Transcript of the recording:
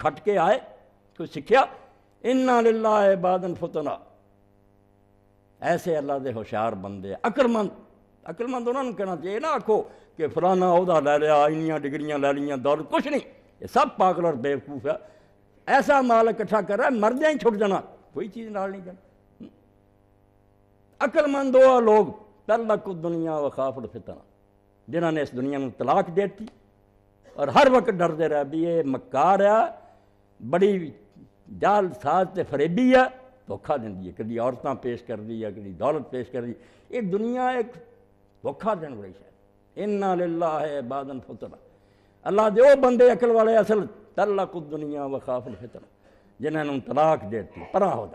खट के आए कुछ सीख्या इन्ना लीला है बादन फुतना ऐसे अल्लाह के होशियार बंदे अकलमंद अकलमंद उन्होंने कहना चाहिए ना आखो कि फलाना अहदा लै लिया इन डिग्रिया लै लिया दौर कुछ नहीं ये सब पागल और बेवकूफ है ऐसा माल इकट्ठा कर रहा है मरदा ही छुट जाना कोई चीज नाल नहीं करना अकलमंद हुआ लोग पहला को दुनिया वखाफड़ उठ जिन्होंने इस दुनिया में तलाक देती और हर वक्त डरते रहे भी ये मक्का रहा बड़ी जाल साज से फरेबी है धोखा दी है कभी औरत पेश कर दी है कभी दौलत पेश कर दी ये दुनिया एक धोखा देने वाली शायद इन्ना लीला है बादन फुतरा अल्लाह जो बंदे अकल वाले असल तल्ला कुछ दुनिया वखाफ फुल फितर जिन्होंने तलाक देती परा होता